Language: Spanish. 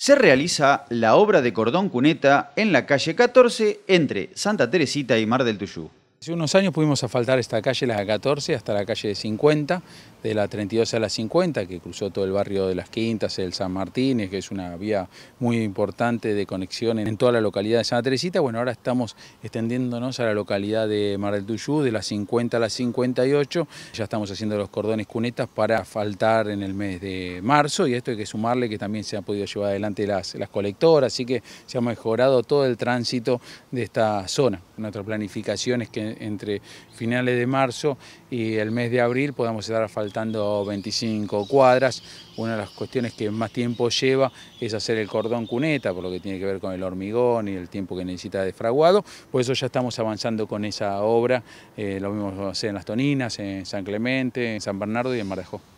se realiza la obra de cordón cuneta en la calle 14 entre Santa Teresita y Mar del Tuyú. Hace unos años pudimos asfaltar esta calle, la 14, hasta la calle de 50, de la 32 a la 50, que cruzó todo el barrio de Las Quintas, el San Martínez, que es una vía muy importante de conexión en toda la localidad de Santa Teresita. Bueno, ahora estamos extendiéndonos a la localidad de Mar del Tuyú, de la 50 a la 58. Ya estamos haciendo los cordones cunetas para asfaltar en el mes de marzo, y esto hay que sumarle que también se han podido llevar adelante las, las colectoras, así que se ha mejorado todo el tránsito de esta zona. Nuestra planificación es que entre finales de marzo y el mes de abril podamos estar faltando 25 cuadras. Una de las cuestiones que más tiempo lleva es hacer el cordón cuneta, por lo que tiene que ver con el hormigón y el tiempo que necesita de fraguado. Por eso ya estamos avanzando con esa obra, eh, lo mismo hacer en Las Toninas, en San Clemente, en San Bernardo y en Marajó.